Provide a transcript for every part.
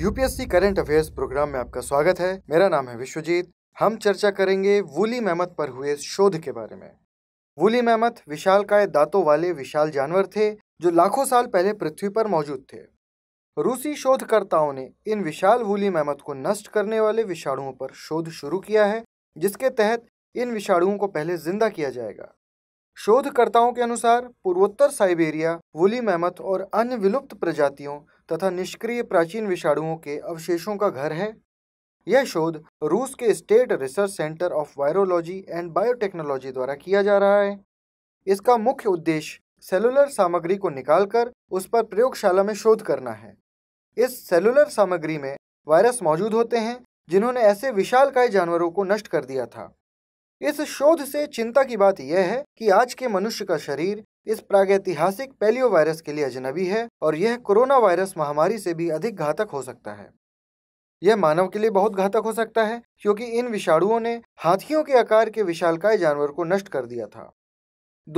UPSC current affairs programme में आपका स्वागत है मेरा नाम है विश्वजीत हम चर्चा करेंगे वूली मेहमत पर हुए शोध के बारे में वूली मेहमत काय दांतों वाले विशाल जानवर थे जो लाखों साल पहले पृथ्वी पर मौजूद थे रूसी शोधकर्ताओं ने इन विशाल वूली मेहमत को नष्ट करने वाले विषाणुओं पर शोध शुरू किया है जिसके तहत इन विषाणुओं को पहले जिंदा किया जाएगा शोधकर्ताओं के अनुसार पूर्वोत्तर साइबेरिया वुली मैमथ और अन्य विलुप्त प्रजातियों तथा निष्क्रिय प्राचीन विषाणुओं के अवशेषों का घर है यह शोध रूस के state research centre of virology and biotechnology द्वारा किया जा रहा है इसका मुख्य उद्देश्य सेलुलर सामग्री को निकालकर उस पर प्रयोगशाला में शोध करना है इस सेलुलर सामग्री में वायरस मौजूद होते हैं जिन्होंने ऐसे विशालकाय जानवरों को नष्ट कर दिया था इस शोध से चिंता की बात यह है कि आज के मनुष्य का शरीर इस प्रागैतिहासिक पेलियो वायरस के लिए अजनबी है और यह कोरोना वायरस महामारी से भी अधिक घातक हो सकता है यह मानव के लिए बहुत घातक हो सकता है क्योंकि इन विषाणुओं ने हाथियों के आकार के विशालकाय जानवर को नष्ट कर दिया था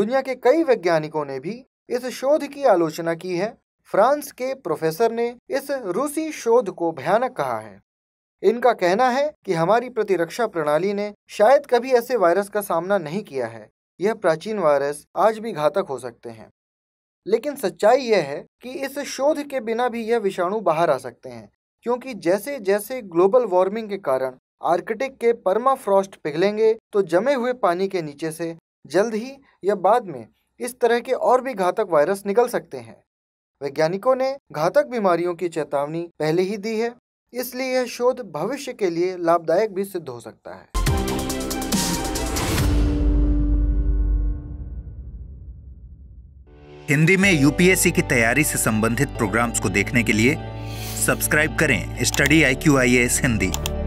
दुनिया के कई वैज्ञानिकों ने भी इस शोध की आलोचना की है फ्रांस के प्रोफेसर ने इस रूसी शोध को भयानक कहा है इनका कहना है कि हमारी प्रतिरक्षा प्रणाली ने शायद कभी ऐसे वायरस का सामना नहीं किया है यह प्राचीन वायरस आज भी घातक हो सकते हैं लेकिन सच्चाई यह है कि इस शोध के बिना भी यह विषाणु बाहर आ सकते हैं क्योंकि जैसे जैसे ग्लोबल वार्मिंग के कारण आर्कटिक के परमा फ्रॉस्ट पिघलेंगे तो जमे हुए पानी के नीचे से जल्द ही या बाद में इस तरह के और भी घातक वायरस निकल सकते हैं वैज्ञानिकों ने घातक बीमारियों की चेतावनी पहले ही दी है इसलिए यह शोध भविष्य के लिए लाभदायक भी सिद्ध हो सकता है हिंदी में यूपीएससी की तैयारी से संबंधित प्रोग्राम्स को देखने के लिए सब्सक्राइब करें study I Q I S Hindi